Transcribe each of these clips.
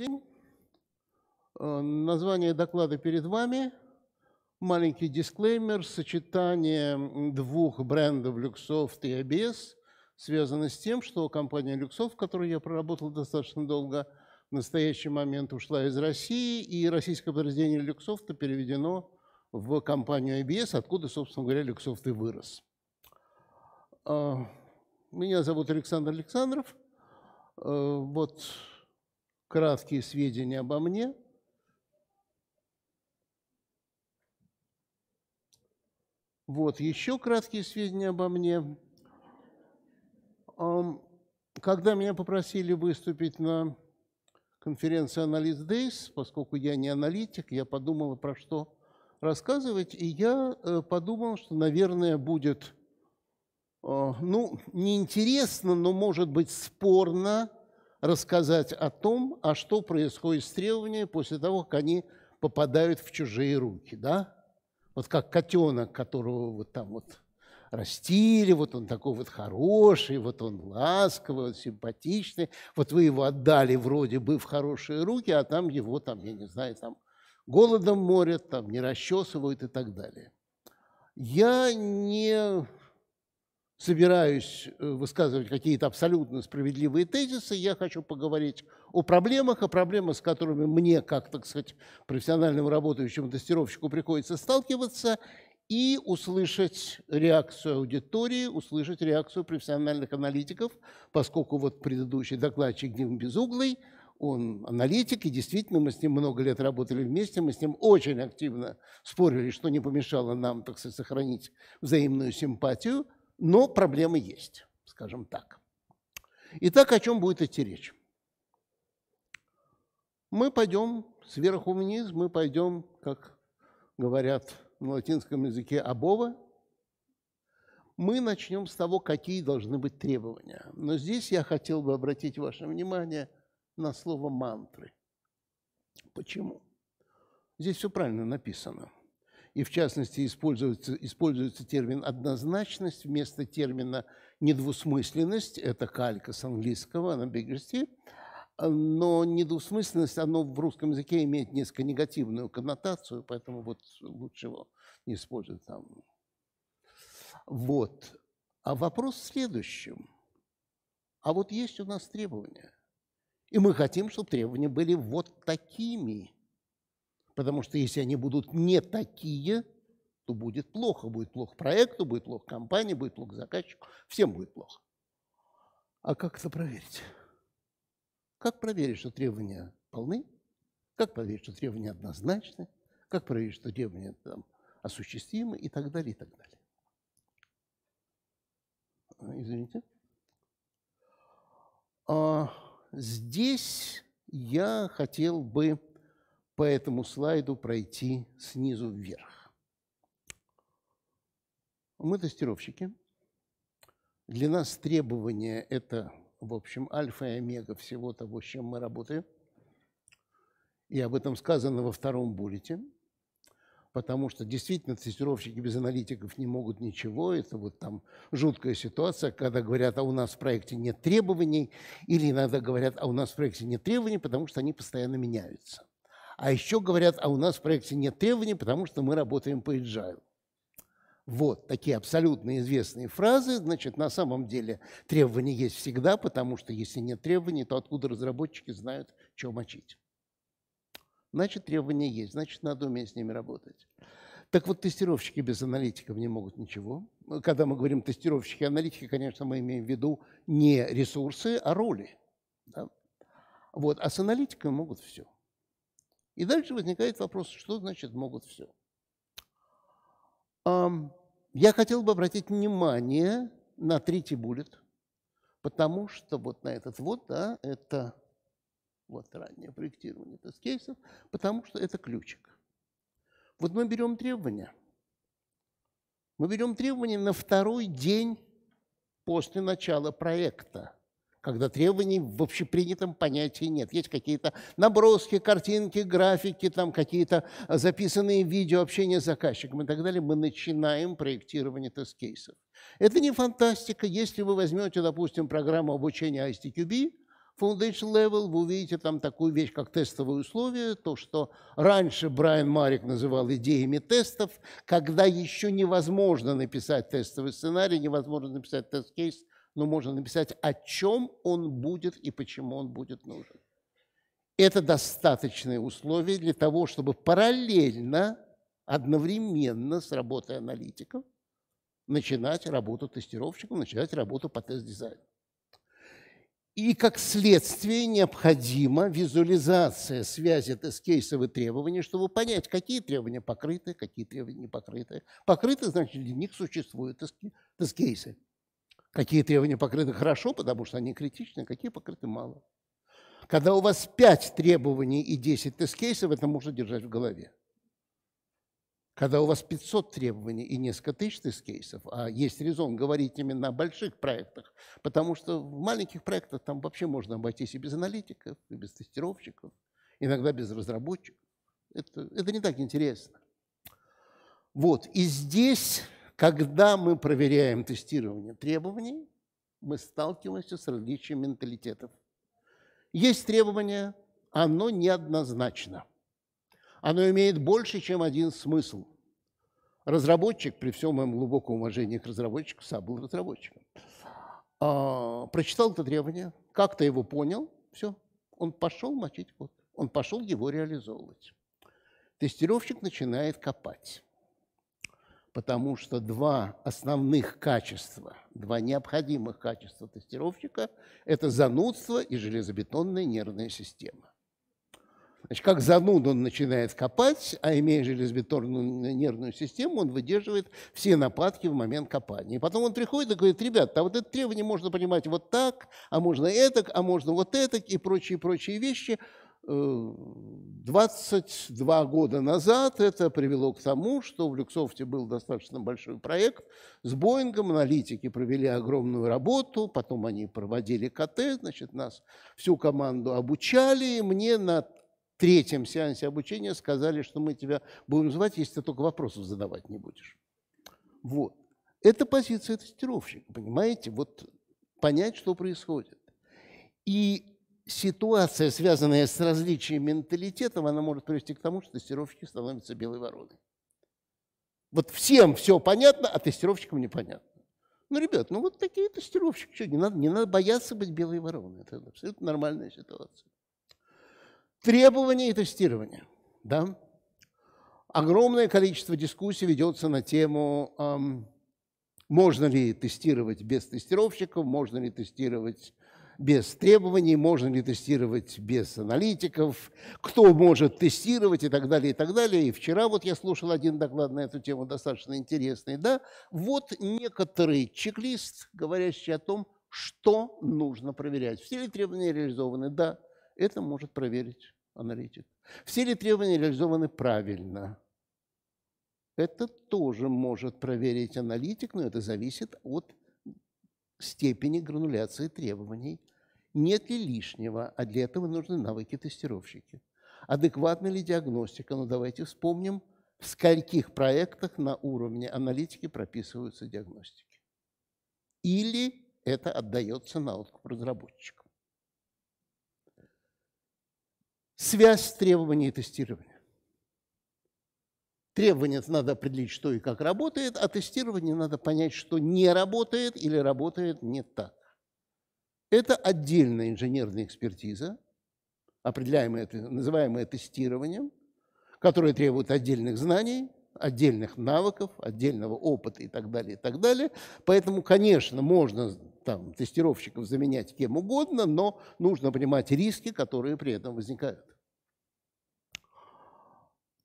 день. Э, название доклада перед вами. Маленький дисклеймер. Сочетание двух брендов Люксофт и ABS связано с тем, что компания Люксофт, в которой я проработал достаточно долго, в настоящий момент ушла из России, и российское подразделение Люксофта переведено в компанию ABS, откуда, собственно говоря, Люксофт и вырос. Э, меня зовут Александр Александров. Э, вот краткие сведения обо мне. Вот еще краткие сведения обо мне. Когда меня попросили выступить на конференции «Анализ Days, поскольку я не аналитик, я подумал, про что рассказывать, и я э, подумал, что, наверное, будет, э, ну, неинтересно, но, может быть, спорно – рассказать о том, а что происходит с требованиями после того, как они попадают в чужие руки, да? Вот как котенок, которого вот там вот растили, вот он такой вот хороший, вот он ласковый, вот симпатичный, вот вы его отдали вроде бы в хорошие руки, а там его там, я не знаю, там голодом морят, там не расчесывают и так далее. Я не собираюсь э, высказывать какие-то абсолютно справедливые тезисы, я хочу поговорить о проблемах, о проблемах, с которыми мне, как, так сказать, профессиональному работающему тестировщику приходится сталкиваться, и услышать реакцию аудитории, услышать реакцию профессиональных аналитиков, поскольку вот предыдущий докладчик Дим Безуглый, он аналитик, и действительно мы с ним много лет работали вместе, мы с ним очень активно спорили, что не помешало нам, так сказать, сохранить взаимную симпатию – но проблемы есть, скажем так. Итак, о чем будет идти речь? Мы пойдем сверху вниз, мы пойдем, как говорят на латинском языке, обова. Мы начнем с того, какие должны быть требования. Но здесь я хотел бы обратить ваше внимание на слово «мантры». Почему? Здесь все правильно написано – и в частности используется, используется термин «однозначность» вместо термина «недвусмысленность», это калька с английского, ambiguity, но недвусмысленность, оно в русском языке имеет несколько негативную коннотацию, поэтому вот лучше его не использовать там. Вот. А вопрос в следующем. А вот есть у нас требования. И мы хотим, чтобы требования были вот такими. Потому что если они будут не такие, то будет плохо. Будет плохо проекту, будет плохо компании, будет плохо заказчику. Всем будет плохо. А как это проверить? Как проверить, что требования полны? Как проверить, что требования однозначны? Как проверить, что требования там, осуществимы и так далее, и так далее. Извините. А, здесь я хотел бы по этому слайду пройти снизу вверх. Мы тестировщики. Для нас требования – это, в общем, альфа и омега всего того, с чем мы работаем. И об этом сказано во втором буллете потому что действительно тестировщики без аналитиков не могут ничего. Это вот там жуткая ситуация, когда говорят, а у нас в проекте нет требований, или иногда говорят, а у нас в проекте нет требований, потому что они постоянно меняются. А еще говорят, а у нас в проекте нет требований, потому что мы работаем по agile. Вот такие абсолютно известные фразы. Значит, на самом деле требования есть всегда, потому что если нет требований, то откуда разработчики знают, чего мочить? Значит, требования есть, значит, надо уметь с ними работать. Так вот, тестировщики без аналитиков не могут ничего. Когда мы говорим тестировщики и аналитики, конечно, мы имеем в виду не ресурсы, а роли. Да? Вот. А с аналитиками могут все. И дальше возникает вопрос, что значит могут все. Я хотел бы обратить внимание на третий буллет, потому что вот на этот вот, да, это вот раннее проектирование тест-кейсов, потому что это ключик. Вот мы берем требования. Мы берем требования на второй день после начала проекта когда требований в общепринятом понятии нет. Есть какие-то наброски, картинки, графики, там какие-то э, записанные видео, общение с заказчиком и так далее. Мы начинаем проектирование тест-кейсов. Это не фантастика. Если вы возьмете, допустим, программу обучения ISTQB, Foundation Level, вы увидите там такую вещь, как тестовые условия, то, что раньше Брайан Марик называл идеями тестов, когда еще невозможно написать тестовый сценарий, невозможно написать тест-кейс, но можно написать, о чем он будет и почему он будет нужен. Это достаточные условия для того, чтобы параллельно, одновременно с работой аналитиков, начинать работу тестировщиков, начинать работу по тест-дизайну. И как следствие необходима визуализация связи тест-кейсов и требований, чтобы понять, какие требования покрыты, какие требования не покрыты. Покрыты, значит, для них существуют тест-кейсы. Какие требования покрыты хорошо, потому что они критичны, какие покрыты мало. Когда у вас 5 требований и 10 тест-кейсов, это можно держать в голове. Когда у вас 500 требований и несколько тысяч тест-кейсов, а есть резон говорить именно о больших проектах, потому что в маленьких проектах там вообще можно обойтись и без аналитиков, и без тестировщиков, иногда без разработчиков. Это, это не так интересно. Вот, и здесь когда мы проверяем тестирование требований, мы сталкиваемся с различием менталитетов. Есть требование, оно неоднозначно. Оно имеет больше, чем один смысл. Разработчик, при всем моем глубоком уважении к разработчику, сам был разработчиком, а, прочитал это требование, как-то его понял, все, он пошел мочить код, он пошел его реализовывать. Тестировщик начинает копать потому что два основных качества, два необходимых качества тестировщика – это занудство и железобетонная нервная система. Значит, как зануд он начинает копать, а имея железобетонную нервную систему, он выдерживает все нападки в момент копания. И потом он приходит и говорит, "Ребят, а вот это требование можно понимать вот так, а можно это, а можно вот это и прочие-прочие вещи – 22 года назад это привело к тому, что в Люксофте был достаточно большой проект с Боингом, аналитики провели огромную работу, потом они проводили КТ, значит, нас всю команду обучали, и мне на третьем сеансе обучения сказали, что мы тебя будем звать, если ты только вопросов задавать не будешь. Вот. Это позиция тестировщика, понимаете? Вот понять, что происходит. И ситуация, связанная с различием менталитетов, она может привести к тому, что тестировщики становятся белой вороной. Вот всем все понятно, а тестировщикам непонятно. Ну, ребят, ну вот такие тестировщики, что, не надо, не надо бояться быть белой вороной. Это абсолютно нормальная ситуация. Требования и тестирование. Да? Огромное количество дискуссий ведется на тему, эм, можно ли тестировать без тестировщиков, можно ли тестировать без требований, можно ли тестировать без аналитиков, кто может тестировать и так далее, и так далее. И вчера вот я слушал один доклад на эту тему, достаточно интересный, да. Вот некоторый чек-лист, говорящий о том, что нужно проверять. Все ли требования реализованы? Да, это может проверить аналитик. Все ли требования реализованы правильно? Это тоже может проверить аналитик, но это зависит от степени грануляции требований нет ли лишнего? А для этого нужны навыки тестировщики. Адекватна ли диагностика? Ну, давайте вспомним, в скольких проектах на уровне аналитики прописываются диагностики. Или это отдается на откуп разработчикам. Связь требований и тестирования. Требования надо определить, что и как работает, а тестирование надо понять, что не работает или работает не так. Это отдельная инженерная экспертиза, определяемое, называемое тестированием, которая требует отдельных знаний, отдельных навыков, отдельного опыта и так далее, и так далее. Поэтому, конечно, можно там, тестировщиков заменять кем угодно, но нужно понимать риски, которые при этом возникают.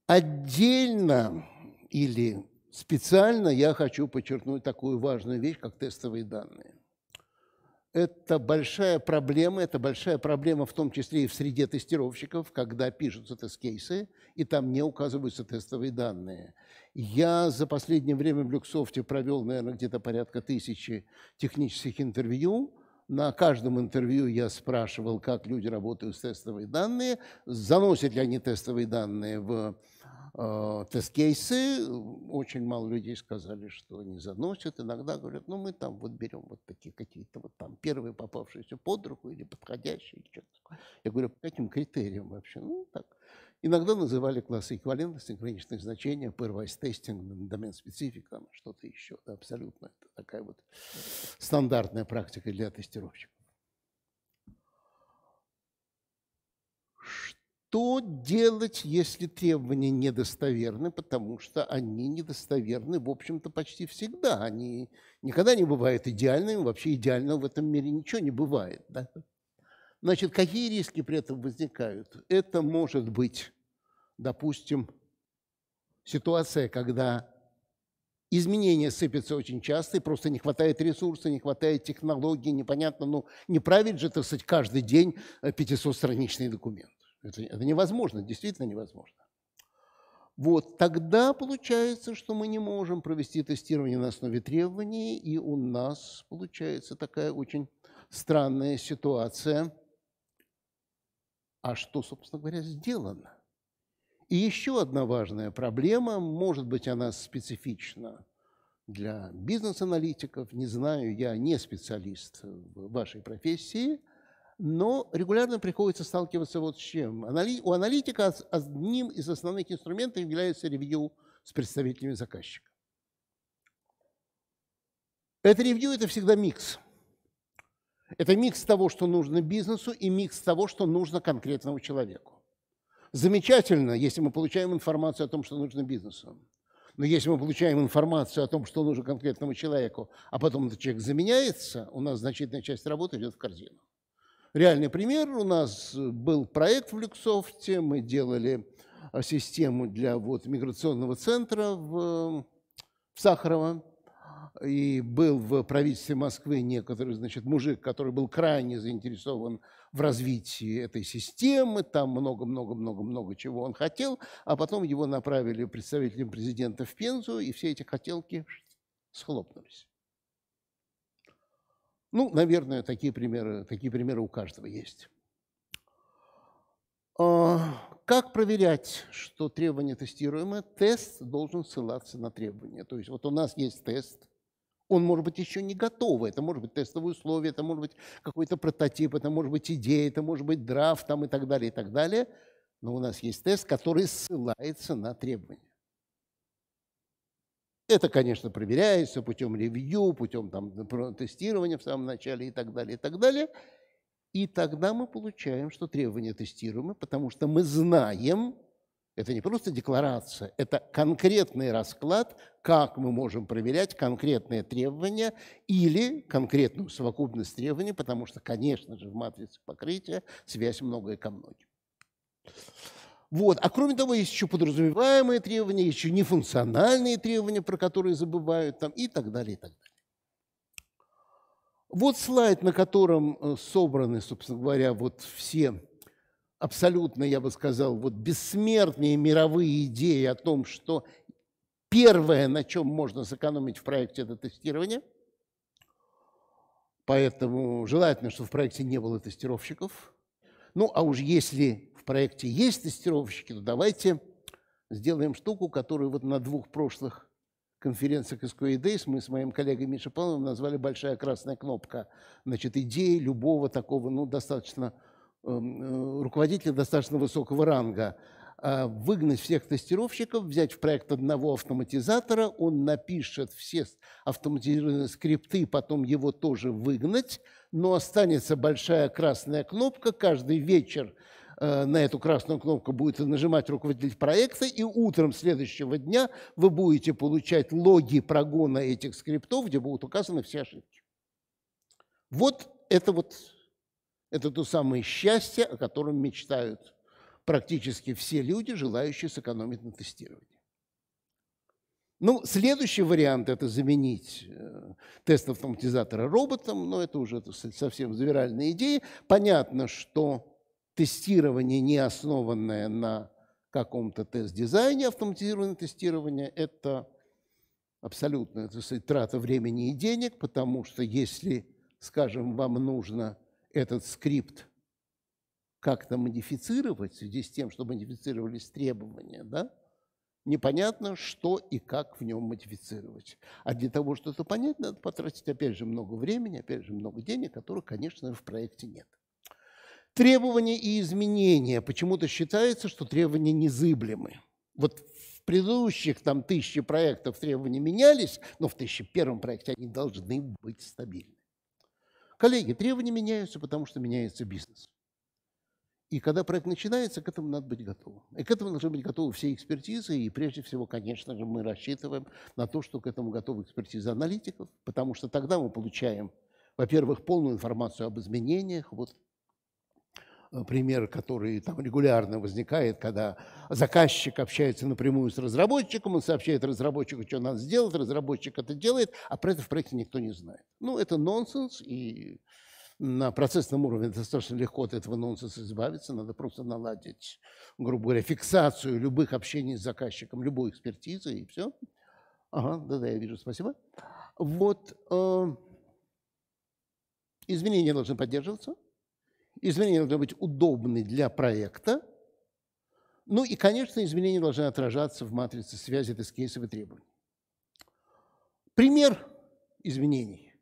Отдельно или специально я хочу подчеркнуть такую важную вещь, как тестовые данные это большая проблема, это большая проблема в том числе и в среде тестировщиков, когда пишутся тест-кейсы, и там не указываются тестовые данные. Я за последнее время в Люксофте провел, наверное, где-то порядка тысячи технических интервью. На каждом интервью я спрашивал, как люди работают с тестовыми данными, заносят ли они тестовые данные в а, тест-кейсы, очень мало людей сказали, что они заносят. Иногда говорят, ну мы там вот берем вот такие какие-то вот там первые попавшиеся под руку или подходящие. Или что-то такое. Я говорю, по каким критериям вообще? Ну так. Иногда называли классы эквивалентности, граничных значений, первайс тестинг, домен специфика, что-то еще. Это абсолютно это такая вот стандартная практика для тестировщиков. что делать, если требования недостоверны, потому что они недостоверны, в общем-то, почти всегда. Они никогда не бывают идеальными, вообще идеального в этом мире ничего не бывает. Да? Значит, какие риски при этом возникают? Это может быть, допустим, ситуация, когда изменения сыпятся очень часто, и просто не хватает ресурса, не хватает технологий, непонятно, ну, не правит же, так сказать, каждый день 500-страничный э, документ. Это, это невозможно, действительно невозможно. Вот, тогда получается, что мы не можем провести тестирование на основе требований, и у нас получается такая очень странная ситуация. А что, собственно говоря, сделано? И еще одна важная проблема, может быть, она специфична для бизнес-аналитиков, не знаю, я не специалист в вашей профессии – но регулярно приходится сталкиваться вот с чем. У аналитика одним из основных инструментов является ревью с представителями заказчика. Это ревью – это всегда микс. Это микс того, что нужно бизнесу, и микс того, что нужно конкретному человеку. Замечательно, если мы получаем информацию о том, что нужно бизнесу. Но если мы получаем информацию о том, что нужно конкретному человеку, а потом этот человек заменяется, у нас значительная часть работы идет в корзину реальный пример. У нас был проект в Люксофте, мы делали э, систему для вот, миграционного центра в, в Сахарово. И был в правительстве Москвы некоторый значит, мужик, который был крайне заинтересован в развитии этой системы. Там много-много-много-много чего он хотел. А потом его направили представителем президента в Пензу, и все эти хотелки схлопнулись. Ну, наверное, такие примеры, такие примеры у каждого есть. А, как проверять, что требование тестируемое? Тест должен ссылаться на требования. То есть вот у нас есть тест, он может быть еще не готовый, Это может быть тестовые условия, это может быть какой-то прототип, это может быть идея, это может быть драфт там, и так далее, и так далее. Но у нас есть тест, который ссылается на требования. Это, конечно, проверяется путем ревью, путем там, тестирования в самом начале и так далее, и так далее. И тогда мы получаем, что требования тестируемы, потому что мы знаем, это не просто декларация, это конкретный расклад, как мы можем проверять конкретные требования или конкретную совокупность требований, потому что, конечно же, в матрице покрытия связь многое ко многим. Вот. А кроме того, есть еще подразумеваемые требования, еще нефункциональные требования, про которые забывают там, и так далее, и так далее. Вот слайд, на котором э, собраны, собственно говоря, вот все абсолютно, я бы сказал, вот бессмертные мировые идеи о том, что первое, на чем можно сэкономить в проекте, это тестирование. Поэтому желательно, чтобы в проекте не было тестировщиков. Ну, а уж если проекте есть тестировщики, но давайте сделаем штуку, которую вот на двух прошлых конференциях из Days мы с моим коллегой Мишей Павловым назвали «Большая красная кнопка». Значит, идеи любого такого, ну, достаточно эм, э, руководителя достаточно высокого ранга а выгнать всех тестировщиков, взять в проект одного автоматизатора, он напишет все автоматизированные скрипты, потом его тоже выгнать, но останется большая красная кнопка, каждый вечер Э, на эту красную кнопку будете нажимать руководитель проекта, и утром следующего дня вы будете получать логи прогона этих скриптов, где будут указаны все ошибки. Вот это вот это то самое счастье, о котором мечтают практически все люди, желающие сэкономить на тестировании. Ну, следующий вариант – это заменить э, тест автоматизатора роботом, но это уже совсем завиральная идея. Понятно, что тестирование, не основанное на каком-то тест-дизайне, автоматизированное тестирование – это абсолютная так трата времени и денег, потому что если, скажем, вам нужно этот скрипт как-то модифицировать в связи с тем, что модифицировались требования, да, непонятно, что и как в нем модифицировать. А для того, чтобы это понять, надо потратить, опять же, много времени, опять же, много денег, которых, конечно, в проекте нет. Требования и изменения. Почему-то считается, что требования незыблемы. Вот в предыдущих там тысячи проектов требования менялись, но в первом проекте они должны быть стабильны. Коллеги, требования меняются, потому что меняется бизнес. И когда проект начинается, к этому надо быть готовым. И к этому должны быть готовы все экспертизы. И прежде всего, конечно же, мы рассчитываем на то, что к этому готовы экспертизы аналитиков, потому что тогда мы получаем, во-первых, полную информацию об изменениях. Вот Э, пример, который там регулярно возникает, когда заказчик общается напрямую с разработчиком, он сообщает разработчику, что надо сделать, разработчик это делает, а про это в проекте никто не знает. Ну, это нонсенс, и на процессном уровне достаточно легко от этого нонсенса избавиться, надо просто наладить, грубо говоря, фиксацию любых общений с заказчиком, любой экспертизы, и все. Ага, да-да, я вижу, спасибо. Вот э, изменения должны поддерживаться – Изменения должны быть удобны для проекта. Ну и, конечно, изменения должны отражаться в матрице связи тест-кейсов и требований. Пример изменений.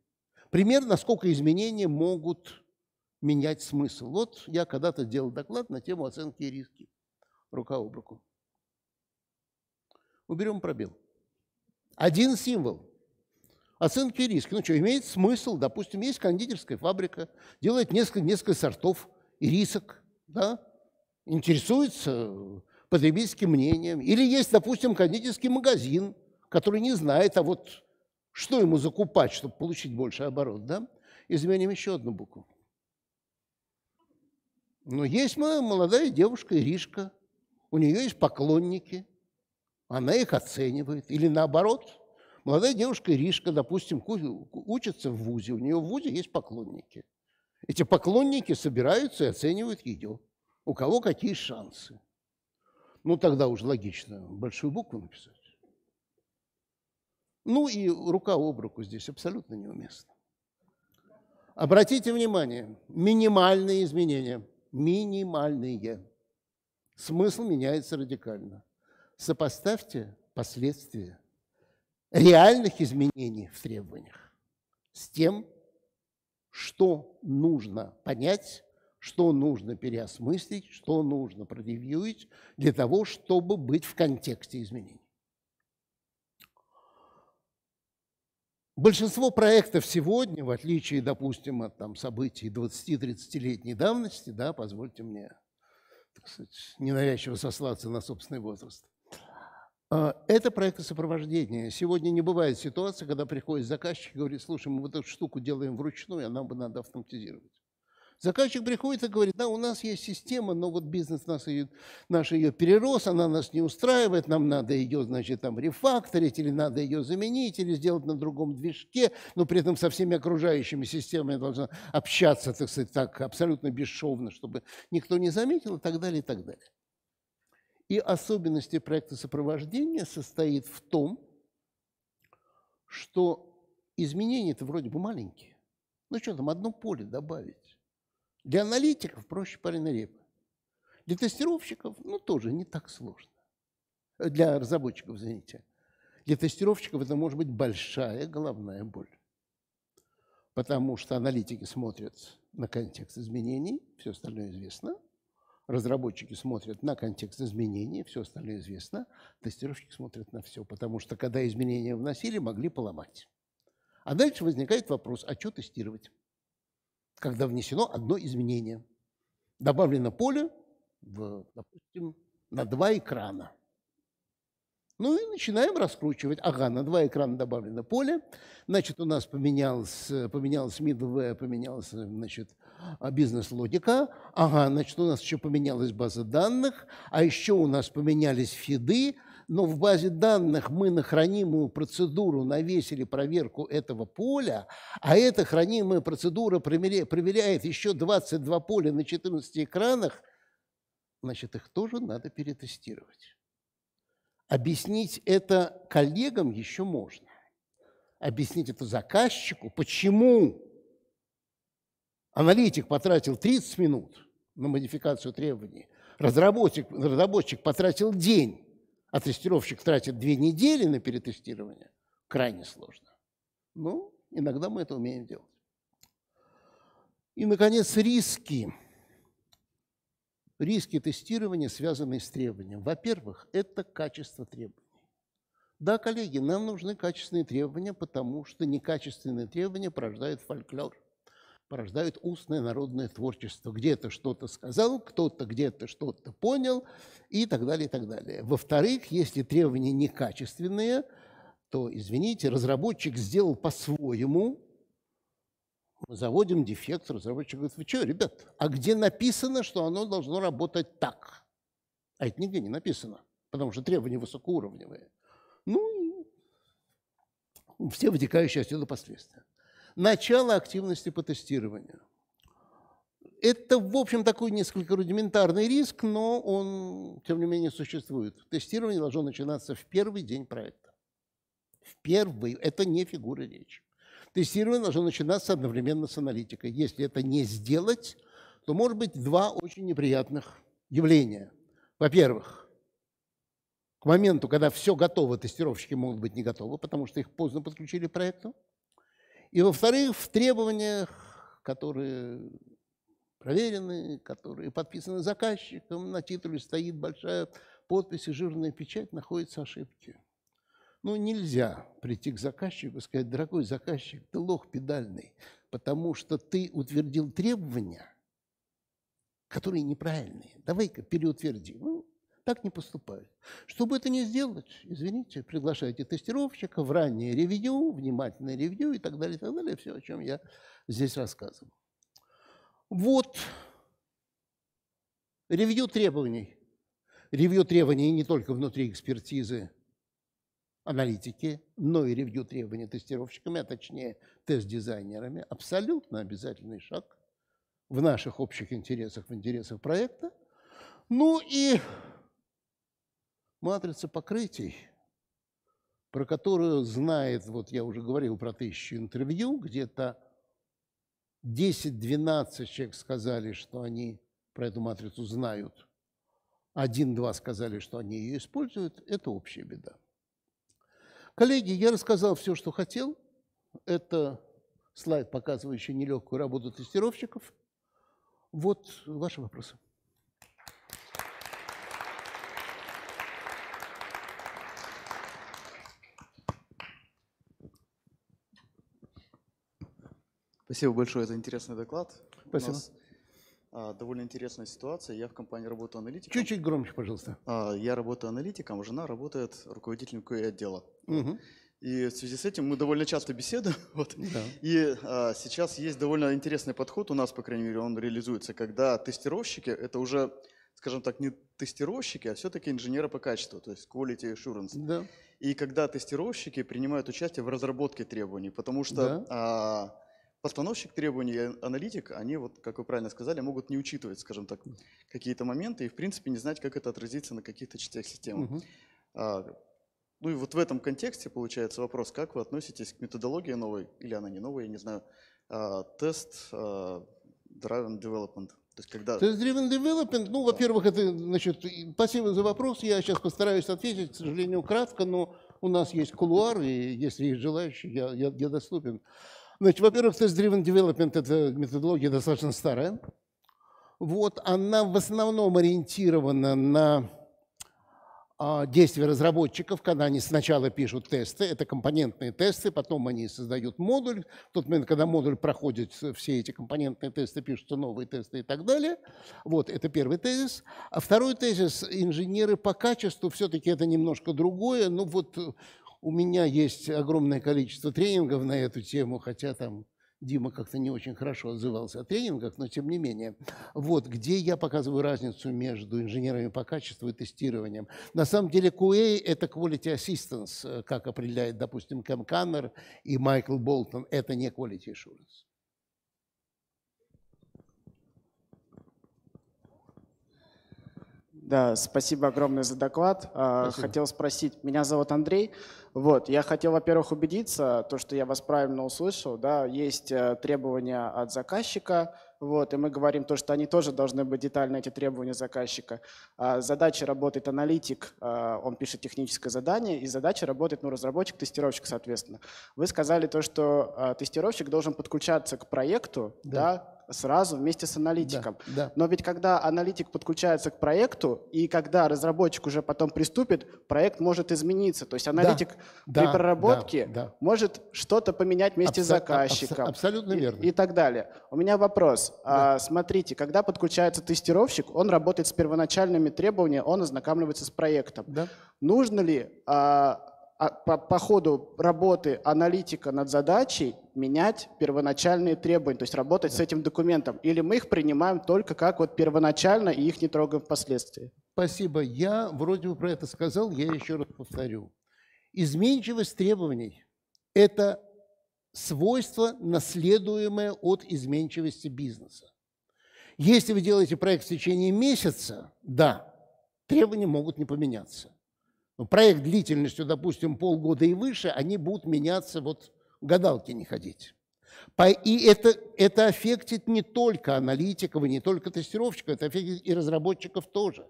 Пример, насколько изменения могут менять смысл. Вот я когда-то делал доклад на тему оценки и риски. Рука об руку. Уберем пробел. Один символ – оценки риска. Ну что, имеет смысл, допустим, есть кондитерская фабрика, делает несколько, несколько сортов рисок, да, интересуется э, потребительским мнением. Или есть, допустим, кондитерский магазин, который не знает, а вот что ему закупать, чтобы получить больше оборот, да? Изменим еще одну букву. Но есть моя молодая девушка Иришка, у нее есть поклонники, она их оценивает, или наоборот – Молодая девушка Иришка, допустим, учится в ВУЗе, у нее в ВУЗе есть поклонники. Эти поклонники собираются и оценивают ее. У кого какие шансы. Ну, тогда уже логично большую букву написать. Ну и рука об руку здесь абсолютно неуместно. Обратите внимание, минимальные изменения. Минимальные. Смысл меняется радикально. Сопоставьте последствия реальных изменений в требованиях с тем, что нужно понять, что нужно переосмыслить, что нужно проревьюить для того, чтобы быть в контексте изменений. Большинство проектов сегодня, в отличие, допустим, от там, событий 20-30-летней давности, да, позвольте мне так сказать, ненавязчиво сослаться на собственный возраст, а, это сопровождения. Сегодня не бывает ситуации, когда приходит заказчик и говорит, слушай, мы вот эту штуку делаем вручную, а нам бы надо автоматизировать. Заказчик приходит и говорит, да, у нас есть система, но вот бизнес нас ее, наш ее перерос, она нас не устраивает, нам надо ее, значит, там рефакторить, или надо ее заменить, или сделать на другом движке, но при этом со всеми окружающими системами должна общаться, так сказать, так абсолютно бесшовно, чтобы никто не заметил и так далее, и так далее. И особенностью проекта сопровождения состоит в том, что изменения-то вроде бы маленькие. Ну что там, одно поле добавить. Для аналитиков проще пареной репы. Для тестировщиков, ну, тоже не так сложно. Э, для разработчиков, извините. Для тестировщиков это может быть большая головная боль. Потому что аналитики смотрят на контекст изменений, все остальное известно – разработчики смотрят на контекст изменений, все остальное известно, тестировщики смотрят на все, потому что когда изменения вносили, могли поломать. А дальше возникает вопрос, а что тестировать? Когда внесено одно изменение. Добавлено поле, в, допустим, на два экрана. Ну и начинаем раскручивать. Ага, на два экрана добавлено поле. Значит, у нас поменялось, поменялось middleware, поменялось, значит, а бизнес-логика. Ага, значит, у нас еще поменялась база данных, а еще у нас поменялись фиды, но в базе данных мы на хранимую процедуру навесили проверку этого поля, а эта хранимая процедура проверяет еще 22 поля на 14 экранах, значит, их тоже надо перетестировать. Объяснить это коллегам еще можно. Объяснить это заказчику, почему Аналитик потратил 30 минут на модификацию требований, разработчик, разработчик потратил день, а тестировщик тратит две недели на перетестирование. Крайне сложно. Ну, иногда мы это умеем делать. И, наконец, риски. Риски тестирования, связанные с требованием. Во-первых, это качество требований. Да, коллеги, нам нужны качественные требования, потому что некачественные требования порождают фольклор порождают устное народное творчество. Где-то что-то сказал, кто-то где-то что-то понял и так далее, и так далее. Во-вторых, если требования некачественные, то, извините, разработчик сделал по-своему, мы заводим дефект, разработчик говорит, вы что, ребят, а где написано, что оно должно работать так? А это нигде не написано, потому что требования высокоуровневые. Ну и все вытекающие отсюда последствия начало активности по тестированию. Это, в общем, такой несколько рудиментарный риск, но он, тем не менее, существует. Тестирование должно начинаться в первый день проекта. В первый. Это не фигура речи. Тестирование должно начинаться одновременно с аналитикой. Если это не сделать, то может быть два очень неприятных явления. Во-первых, к моменту, когда все готово, тестировщики могут быть не готовы, потому что их поздно подключили к проекту. И, во-вторых, в требованиях, которые проверены, которые подписаны заказчиком, на титуле стоит большая подпись и жирная печать, находятся ошибки. Ну, нельзя прийти к заказчику и сказать, дорогой заказчик, ты лох педальный, потому что ты утвердил требования, которые неправильные. Давай-ка переутверди. Ну, так не поступают. Чтобы это не сделать, извините, приглашайте тестировщика в раннее ревью, внимательное ревью и так далее, и так далее, все, о чем я здесь рассказывал. Вот ревью требований. Ревью требований не только внутри экспертизы аналитики, но и ревью требований тестировщиками, а точнее тест-дизайнерами, абсолютно обязательный шаг в наших общих интересах, в интересах проекта. Ну и матрица покрытий, про которую знает, вот я уже говорил про тысячу интервью, где-то 10-12 человек сказали, что они про эту матрицу знают, один-два сказали, что они ее используют, это общая беда. Коллеги, я рассказал все, что хотел. Это слайд, показывающий нелегкую работу тестировщиков. Вот ваши вопросы. Спасибо большое за интересный доклад. Спасибо. У нас, а, довольно интересная ситуация. Я в компании работаю аналитиком. Чуть-чуть громче, пожалуйста. А, я работаю аналитиком, а жена работает руководителем QA-отдела. Угу. И в связи с этим мы довольно часто беседуем. Вот. Да. И а, сейчас есть довольно интересный подход у нас, по крайней мере, он реализуется, когда тестировщики это уже, скажем так, не тестировщики, а все-таки инженеры по качеству, то есть quality assurance. Да. И когда тестировщики принимают участие в разработке требований, потому что да. а, постановщик требований аналитик, они, вот, как вы правильно сказали, могут не учитывать, скажем так, какие-то моменты и, в принципе, не знать, как это отразится на каких-то частях системы. Угу. А, ну и вот в этом контексте получается вопрос, как вы относитесь к методологии новой, или она не новая, я не знаю, а, тест а, Driven Development. То есть, когда... То есть driven development, ну, во-первых, это, значит, спасибо за вопрос, я сейчас постараюсь ответить, к сожалению, кратко, но у нас есть кулуар, и если есть желающие, я, я, я доступен. Значит, во-первых, тест-driven development – это методология достаточно старая. Вот, она в основном ориентирована на а, действия разработчиков, когда они сначала пишут тесты, это компонентные тесты, потом они создают модуль, в тот момент, когда модуль проходит все эти компонентные тесты, пишутся новые тесты и так далее. Вот, это первый тезис. А второй тезис, инженеры по качеству, все-таки это немножко другое, ну вот у меня есть огромное количество тренингов на эту тему, хотя там Дима как-то не очень хорошо отзывался о тренингах, но тем не менее. Вот, где я показываю разницу между инженерами по качеству и тестированием. На самом деле QA – это Quality Assistance, э, как определяет, допустим, Кэм Каннер и Майкл Болтон. Это не Quality Assurance. Да, спасибо огромное за доклад. А, спасибо. Хотел спросить, меня зовут Андрей. Вот, я хотел, во-первых, убедиться, то, что я вас правильно услышал, да, есть э, требования от заказчика, вот, и мы говорим то, что они тоже должны быть детально, эти требования заказчика. А, задача работает аналитик, а, он пишет техническое задание, и задача работает, ну, разработчик, тестировщик, соответственно. Вы сказали то, что тестировщик должен подключаться к проекту, да, да сразу вместе с аналитиком. Да, да. Но ведь когда аналитик подключается к проекту, и когда разработчик уже потом приступит, проект может измениться. То есть аналитик да, при да, проработке да, да. может что-то поменять вместе Абсо- с заказчиком. Абсо- абсолютно и, верно. И, так далее. У меня вопрос. Да. А, смотрите, когда подключается тестировщик, он работает с первоначальными требованиями, он ознакомливается с проектом. Да. Нужно ли... А, а по, по ходу работы аналитика над задачей менять первоначальные требования, то есть работать да. с этим документом? Или мы их принимаем только как вот первоначально и их не трогаем впоследствии? Спасибо. Я вроде бы про это сказал, я еще раз повторю. Изменчивость требований – это свойство, наследуемое от изменчивости бизнеса. Если вы делаете проект в течение месяца, да, требования могут не поменяться. Но проект длительностью, допустим, полгода и выше, они будут меняться вот гадалки не ходить. И это, это аффектит не только аналитиков, не только тестировщиков, это аффектит и разработчиков тоже.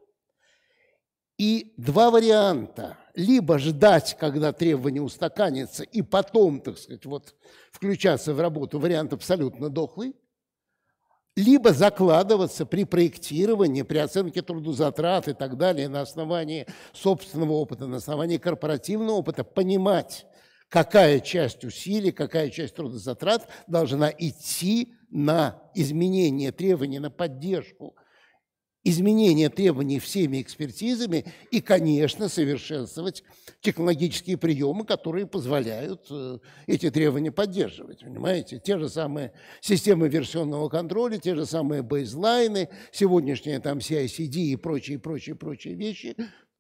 И два варианта. Либо ждать, когда требования устаканятся и потом, так сказать, вот включаться в работу. Вариант абсолютно дохлый. Либо закладываться при проектировании, при оценке трудозатрат и так далее на основании собственного опыта, на основании корпоративного опыта, понимать, какая часть усилий, какая часть трудозатрат должна идти на изменение требований, на поддержку, изменение требований всеми экспертизами и, конечно, совершенствовать технологические приемы, которые позволяют э, эти требования поддерживать. Понимаете, те же самые системы версионного контроля, те же самые бейзлайны, сегодняшние там CICD и прочие, прочие, прочие вещи,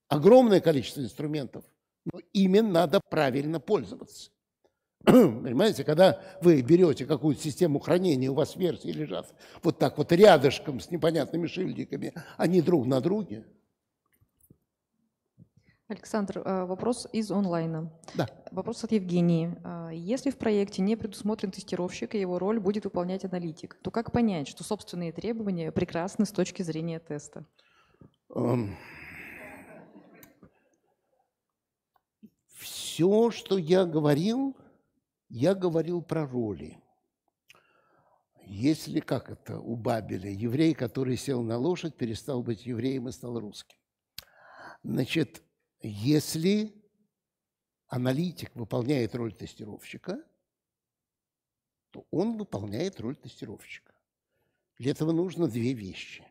огромное количество инструментов но ими надо правильно пользоваться. Понимаете, когда вы берете какую-то систему хранения, у вас версии лежат вот так вот рядышком с непонятными шильдиками, они друг на друге. Александр, э, вопрос из онлайна. Да. Вопрос от Евгении. Э, если в проекте не предусмотрен тестировщик, и его роль будет выполнять аналитик, то как понять, что собственные требования прекрасны с точки зрения теста? Um... все, что я говорил, я говорил про роли. Если, как это у Бабеля, еврей, который сел на лошадь, перестал быть евреем и стал русским. Значит, если аналитик выполняет роль тестировщика, то он выполняет роль тестировщика. Для этого нужно две вещи.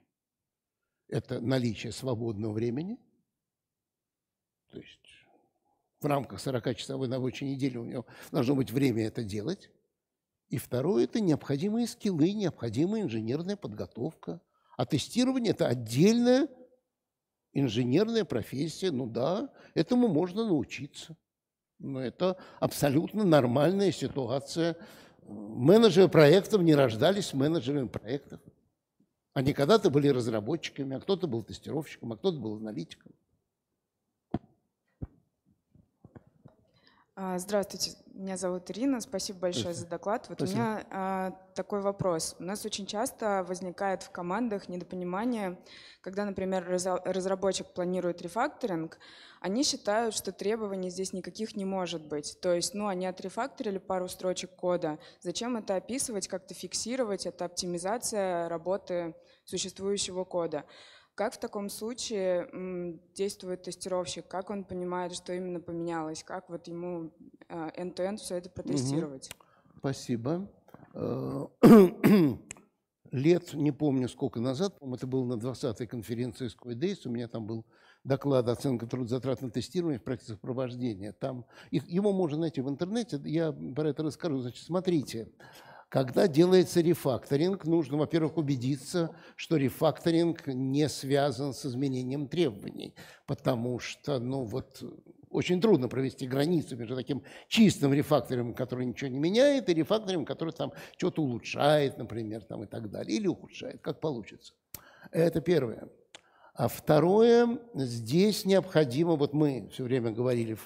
Это наличие свободного времени, то есть в рамках 40-часовой рабочей недели у него должно быть время это делать. И второе – это необходимые скиллы, необходимая инженерная подготовка. А тестирование – это отдельная инженерная профессия. Ну да, этому можно научиться. Но это абсолютно нормальная ситуация. Менеджеры проектов не рождались менеджерами проектов. Они когда-то были разработчиками, а кто-то был тестировщиком, а кто-то был аналитиком. А, здравствуйте, меня зовут Ирина. Спасибо большое за доклад. Вот Спасибо. у меня а, такой вопрос. У нас очень часто возникает в командах недопонимание, когда, например, разработчик планирует рефакторинг, они считают, что требований здесь никаких не может быть. То есть, ну, они отрефакторили пару строчек кода. Зачем это описывать, как-то фиксировать? Это оптимизация работы существующего кода. Как в таком случае действует тестировщик? Как он понимает, что именно поменялось? Как вот ему а, end-to-end все это протестировать? Угу. Спасибо. Э, лет, не помню сколько назад, это было на 20-й конференции Squid Days, у меня там был доклад «Оценка трудозатрат на тестирование в практиках провождения». Там, его можно найти в интернете, я про это расскажу. Значит, смотрите, когда делается рефакторинг, нужно, во-первых, убедиться, что рефакторинг не связан с изменением требований, потому что, ну вот, очень трудно провести границу между таким чистым рефакторингом, который ничего не меняет, и рефакторингом, который там что-то улучшает, например, там и так далее, или ухудшает, как получится. Это первое. А второе, здесь необходимо, вот мы все время говорили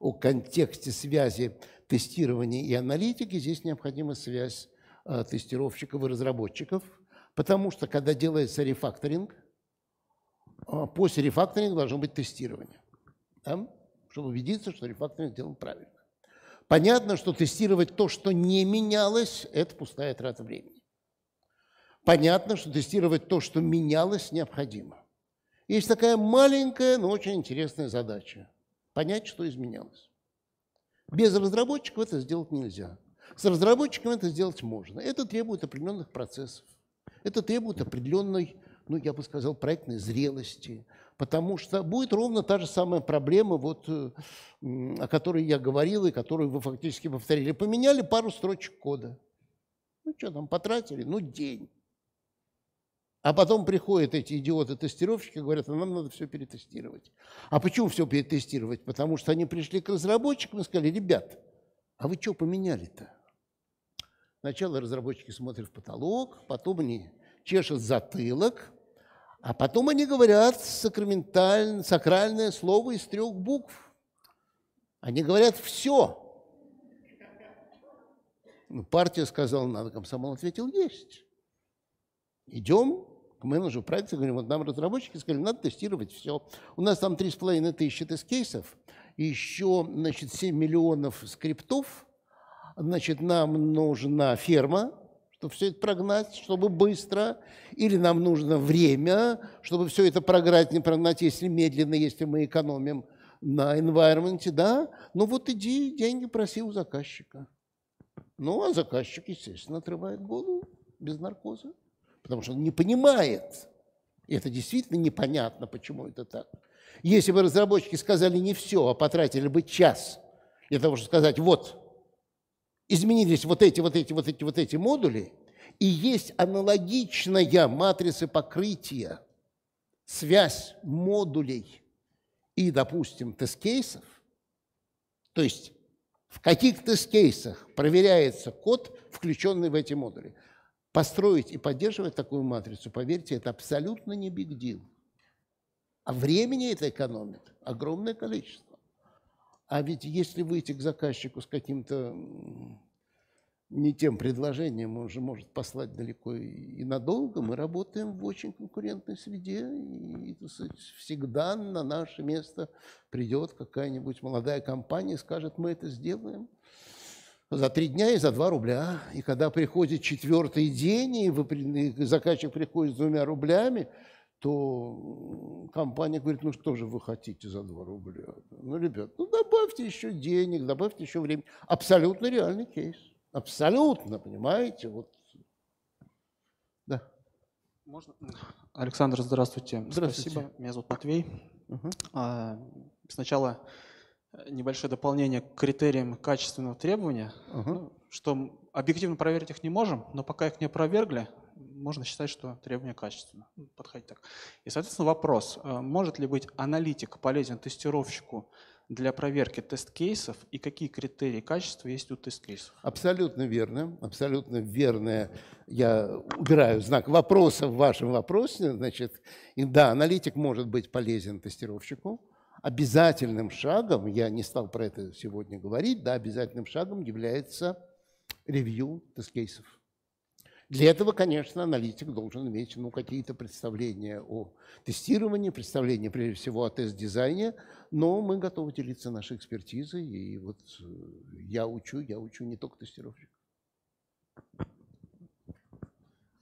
о контексте связи тестирования и аналитики, здесь необходима связь а, тестировщиков и разработчиков, потому что когда делается рефакторинг, а, после рефакторинга должно быть тестирование, да? чтобы убедиться, что рефакторинг сделан правильно. Понятно, что тестировать то, что не менялось, это пустая трата времени. Понятно, что тестировать то, что менялось, необходимо. Есть такая маленькая, но очень интересная задача – понять, что изменялось. Без разработчиков это сделать нельзя. С разработчиками это сделать можно. Это требует определенных процессов. Это требует определенной, ну, я бы сказал, проектной зрелости. Потому что будет ровно та же самая проблема, вот, э, о которой я говорил и которую вы фактически повторили. Поменяли пару строчек кода. Ну, что там, потратили? Ну, день. А потом приходят эти идиоты-тестировщики и говорят, а нам надо все перетестировать. А почему все перетестировать? Потому что они пришли к разработчикам и сказали, ребят, а вы что поменяли-то? Сначала разработчики смотрят в потолок, потом они чешут затылок, а потом они говорят сакральное слово из трех букв. Они говорят «все». Ну, партия сказала надо, комсомол ответил «есть». Идем к менеджеру проекта, говорим, вот нам разработчики сказали, надо тестировать все. У нас там 3,5 тысячи тест-кейсов, еще, значит, 7 миллионов скриптов, значит, нам нужна ферма, чтобы все это прогнать, чтобы быстро, или нам нужно время, чтобы все это прогнать, не прогнать, если медленно, если мы экономим на environment, да, ну вот иди, деньги проси у заказчика. Ну, а заказчик, естественно, отрывает голову без наркоза потому что он не понимает. И это действительно непонятно, почему это так. Если бы разработчики сказали не все, а потратили бы час для того, чтобы сказать, вот, изменились вот эти, вот эти, вот эти, вот эти модули, и есть аналогичная матрица покрытия, связь модулей и, допустим, тест-кейсов, то есть в каких тест-кейсах проверяется код, включенный в эти модули. Построить и поддерживать такую матрицу, поверьте, это абсолютно не биг дил. А времени это экономит огромное количество. А ведь если выйти к заказчику с каким-то не тем предложением, он же может послать далеко и надолго. Мы работаем в очень конкурентной среде, и сказать, всегда на наше место придет какая-нибудь молодая компания и скажет, мы это сделаем за три дня и за два рубля. И когда приходит четвертый день, и, вы, и заказчик приходит с двумя рублями, то компания говорит, ну что же вы хотите за 2 рубля? Ну, ребят, ну добавьте еще денег, добавьте еще времени. Абсолютно реальный кейс. Абсолютно, понимаете? Вот. Да. Можно? Александр, здравствуйте. здравствуйте. Спасибо. Меня зовут Матвей. Угу. А, сначала Э, небольшое дополнение к критериям качественного требования, угу. что объективно проверить их не можем, но пока их не опровергли, можно считать, что требование качественно. Ну, подходить так. И, соответственно, вопрос, э, может ли быть аналитик полезен тестировщику для проверки тест-кейсов и какие критерии качества есть у тест-кейсов? Абсолютно верно, абсолютно верное. Я убираю знак вопроса в вашем вопросе. Значит, да, аналитик может быть полезен тестировщику, обязательным шагом, я не стал про это сегодня говорить, да, обязательным шагом является ревью тест-кейсов. Для этого, конечно, аналитик должен иметь ну, какие-то представления о тестировании, представления, прежде всего, о тест-дизайне, но мы готовы делиться нашей экспертизой, и вот э, я учу, я учу не только тестировщиков.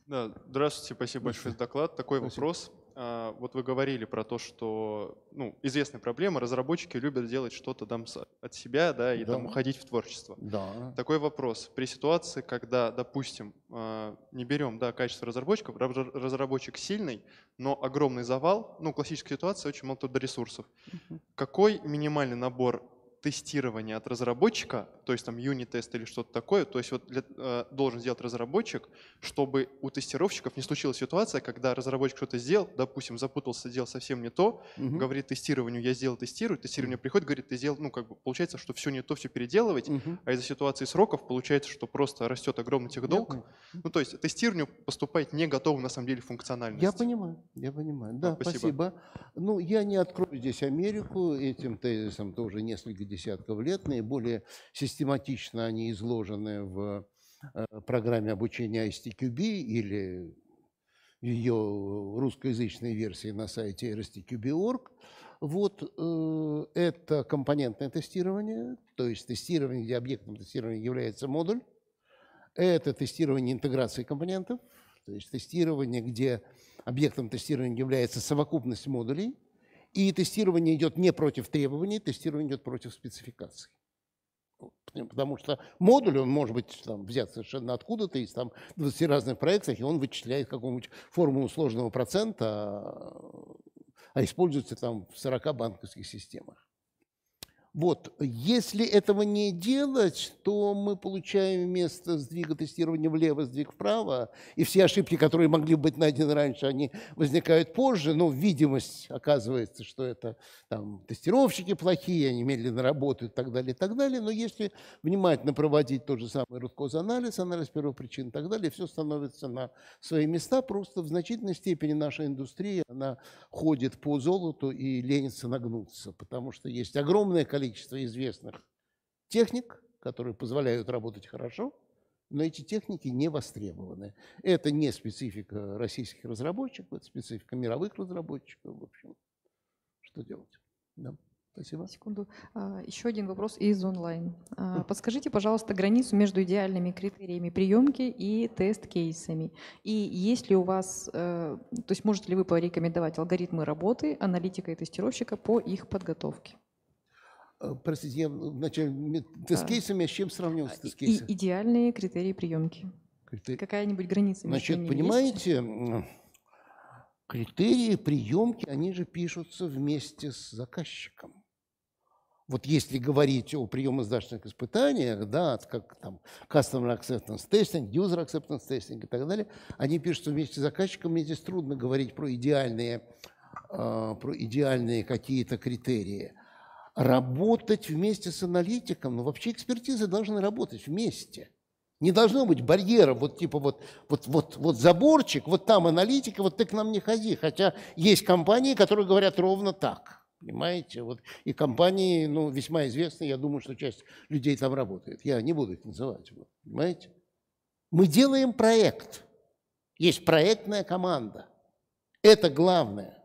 Да, здравствуйте, спасибо большое за доклад. Такой спасибо. вопрос. А, вот вы говорили про то, что ну, известная проблема, разработчики любят делать что-то там от себя, да, и да. там уходить в творчество. Да. Такой вопрос. При ситуации, когда, допустим, а, не берем, да, качество разработчиков, разработчик сильный, но огромный завал, ну, классическая ситуация, очень мало трудоресурсов. Угу. Какой минимальный набор тестирования от разработчика то есть там юнит-тест или что-то такое. То есть вот для, э, должен сделать разработчик, чтобы у тестировщиков не случилась ситуация, когда разработчик что-то сделал, допустим, запутался, сделал совсем не то, угу. говорит тестированию, я сделал, тестирую, тестирование угу. приходит, говорит, ты сделал, ну как бы получается, что все не то, все переделывать, угу. а из-за ситуации сроков получается, что просто растет огромный техдолг. Ну то есть тестированию поступает не готовы на самом деле функциональность. Я понимаю, я понимаю, да, а, спасибо. спасибо. Ну я не открою здесь Америку, этим тезисом тоже несколько десятков лет, наиболее системно систематично они изложены в э, программе обучения ISTQB или ее русскоязычной версии на сайте rstqb.org. Вот э, это компонентное тестирование, то есть тестирование, где объектом тестирования является модуль. Это тестирование интеграции компонентов, то есть тестирование, где объектом тестирования является совокупность модулей. И тестирование идет не против требований, тестирование идет против спецификаций потому что модуль, он может быть там, взят совершенно откуда-то, из там 20 разных проектов, и он вычисляет какую-нибудь формулу сложного процента, а, а используется там в 40 банковских системах. Вот, если этого не делать, то мы получаем вместо сдвига тестирования влево, сдвиг вправо, и все ошибки, которые могли быть найдены раньше, они возникают позже, но видимость оказывается, что это там, тестировщики плохие, они медленно работают и так далее, и так далее. Но если внимательно проводить тот же самый руткоз-анализ, анализ первопричин и так далее, все становится на свои места, просто в значительной степени наша индустрия, она ходит по золоту и ленится нагнуться, потому что есть огромное количество количество известных техник, которые позволяют работать хорошо, но эти техники не востребованы. Это не специфика российских разработчиков, это специфика мировых разработчиков, в общем. Что делать? Да. Спасибо. Секунду. А, еще один вопрос из онлайн. А, хм. Подскажите, пожалуйста, границу между идеальными критериями приемки и тест-кейсами. И есть ли у вас, э, то есть можете ли вы порекомендовать алгоритмы работы аналитика и тестировщика по их подготовке? Э, Простите, я э, вначале тест-кейсами, а с чем сравнил а, с тест-кейсами? Идеальные критерии приемки. Критер... Какая-нибудь граница между Значит, понимаете, есть? критерии приемки, они же пишутся вместе с заказчиком. Вот если говорить о приемо-сдачных испытаниях, да, как там Customer Acceptance Testing, User Acceptance Testing и так далее, они пишутся вместе с заказчиком, мне здесь трудно говорить про идеальные, э, про идеальные какие-то критерии – работать вместе с аналитиком. Но ну, вообще экспертизы должны работать вместе. Не должно быть барьера, вот типа вот, вот, вот, вот заборчик, вот там аналитика, вот ты к нам не ходи. Хотя есть компании, которые говорят ровно так. Понимаете? Вот. И компании ну, весьма известны, я думаю, что часть людей там работает. Я не буду их называть. Вот, понимаете? Мы делаем проект. Есть проектная команда. Это главное.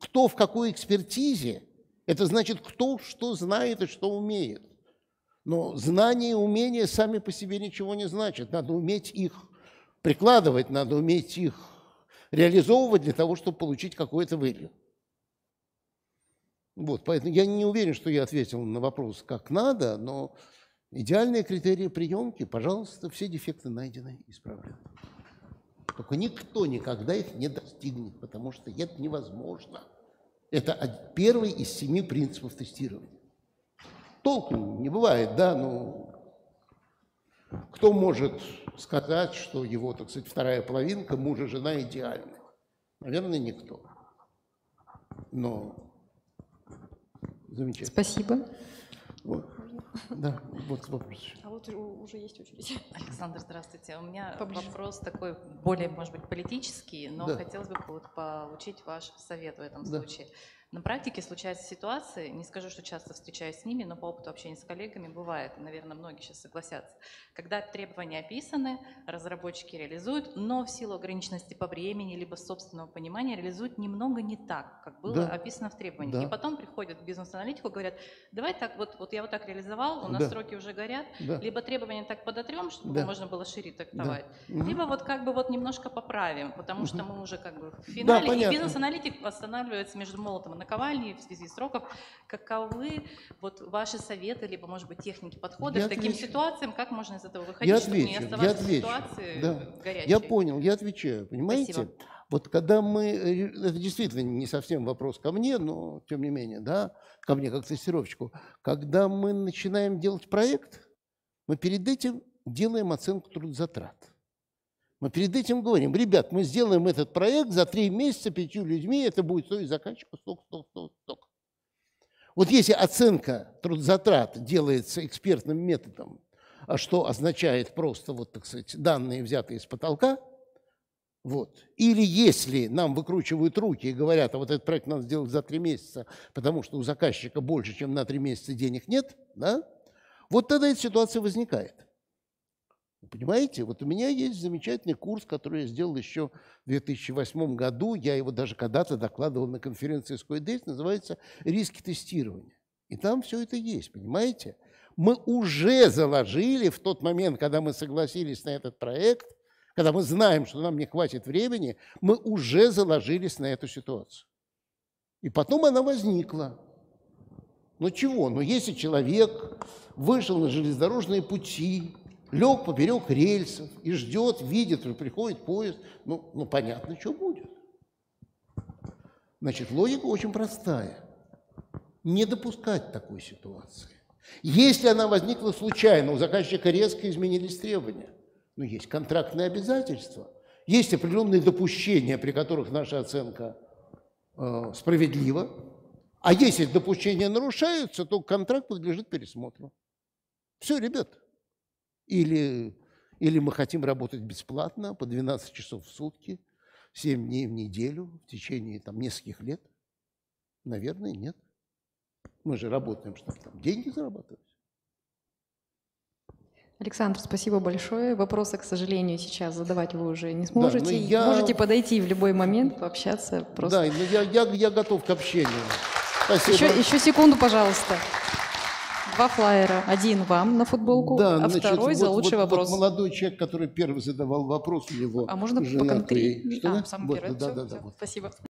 Кто в какой экспертизе – это значит, кто что знает и что умеет. Но знания и умения сами по себе ничего не значат. Надо уметь их прикладывать, надо уметь их реализовывать для того, чтобы получить какое-то вылью. Вот, поэтому я не уверен, что я ответил на вопрос как надо, но идеальные критерии приемки, пожалуйста, все дефекты найдены, исправлены. Только никто никогда их не достигнет, потому что это невозможно. Это первый из семи принципов тестирования. Толку не бывает, да, но ну, кто может сказать, что его, так сказать, вторая половинка, муж и жена идеальны? Наверное, никто. Но замечательно. Спасибо. Вот. Да, вот вопрос. А вот уже есть очередь. Александр, здравствуйте. У меня Поближе. вопрос такой более, может быть, политический, но да. хотелось бы получить ваш совет в этом да. случае. На практике случаются ситуации, не скажу, что часто встречаюсь с ними, но по опыту общения с коллегами бывает, наверное, многие сейчас согласятся, когда требования описаны, разработчики реализуют, но в силу ограниченности по времени либо собственного понимания реализуют немного не так, как было да. описано в требованиях. Да. И потом приходят к бизнес-аналитику, говорят, давай так, вот, вот я вот так реализовал, у нас да. сроки уже горят, да. либо требования так подотрем, чтобы да. можно было шире трактовать, да. либо вот как бы вот немножко поправим, потому что мы уже как бы в финале, да, и бизнес-аналитик восстанавливается между молотом наковальни, в связи сроков. Каковы вот ваши советы, либо, может быть, техники подхода я к отвечу. таким ситуациям? Как можно из этого выходить, я отвечу, чтобы не оставаться я отвечу. в ситуации да. горячей? Я понял, я отвечаю, понимаете? Спасибо. Вот когда мы, э, это действительно не совсем вопрос ко мне, но тем не менее, да, ко мне как тестировщику, когда мы начинаем делать проект, мы перед этим делаем оценку трудозатрат. Мы перед этим говорим, ребят, мы сделаем этот проект за три месяца пятью людьми, это будет стоить заказчику столько, столько, столько, столько. Вот если оценка трудозатрат делается экспертным методом, а что означает просто, вот, так сказать, данные, взятые из потолка, вот. Или если нам выкручивают руки и говорят, а вот этот проект надо сделать за три месяца, потому что у заказчика больше, чем на три месяца денег нет, да, вот тогда эта ситуация возникает. Понимаете, вот у меня есть замечательный курс, который я сделал еще в 2008 году. Я его даже когда-то докладывал на конференции SQDS, называется «Риски тестирования». И там все это есть, понимаете? Мы уже заложили в тот момент, когда мы согласились на этот проект, когда мы знаем, что нам не хватит времени, мы уже заложились на эту ситуацию. И потом она возникла. Но ну чего? Но ну если человек вышел на железнодорожные пути, лег поперек рельсов и ждет, видит, приходит поезд. Ну, ну понятно, что будет. Значит, логика очень простая. Не допускать такой ситуации. Если она возникла случайно, у заказчика резко изменились требования, ну, есть контрактные обязательства, есть определенные допущения, при которых наша оценка э, справедлива, а если допущения нарушаются, то контракт подлежит пересмотру. Все, ребята. Или, или мы хотим работать бесплатно по 12 часов в сутки, 7 дней в неделю в течение там, нескольких лет? Наверное, нет. Мы же работаем, чтобы там деньги зарабатывать. Александр, спасибо большое. Вопросы, к сожалению, сейчас задавать вы уже не сможете. Да, ну, я... Можете подойти в любой момент, пообщаться. Просто... Да, но ну, я, я, я готов к общению. Спасибо. Еще, еще секунду, пожалуйста. Два флайера. Один вам на футболку, да, а значит, второй вот, за лучший вот, вопрос. Вот молодой человек, который первый задавал вопрос, у него А можно женатый. по конкретнее? А, вот, Да, да, да, да, вот. Спасибо.